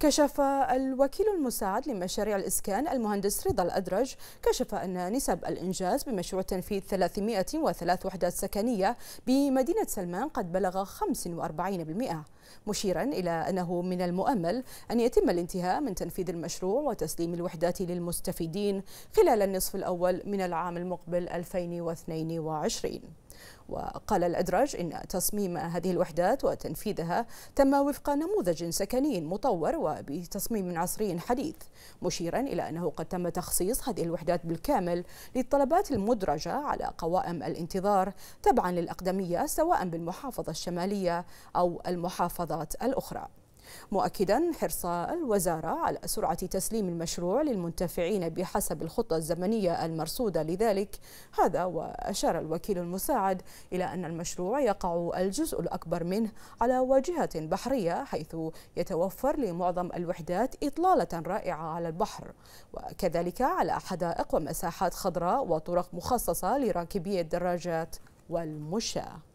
كشف الوكيل المساعد لمشاريع الإسكان المهندس رضا الأدرج كشف أن نسب الإنجاز بمشروع تنفيذ 303 وحدات سكنية بمدينة سلمان قد بلغ 45% مشيرا إلى أنه من المؤمل أن يتم الانتهاء من تنفيذ المشروع وتسليم الوحدات للمستفيدين خلال النصف الأول من العام المقبل 2022 وقال الأدرج إن تصميم هذه الوحدات وتنفيذها تم وفق نموذج سكني مطور وبتصميم عصري حديث مشيرا إلى أنه قد تم تخصيص هذه الوحدات بالكامل للطلبات المدرجة على قوائم الانتظار تبعا للأقدمية سواء بالمحافظة الشمالية أو المحافظة المحافظات الأخرى مؤكدا حرص الوزارة على سرعة تسليم المشروع للمنتفعين بحسب الخطة الزمنية المرصودة لذلك هذا وأشار الوكيل المساعد إلى أن المشروع يقع الجزء الأكبر منه على واجهة بحرية حيث يتوفر لمعظم الوحدات إطلالة رائعة على البحر وكذلك على حدائق ومساحات خضراء وطرق مخصصة لراكبي الدراجات والمشاة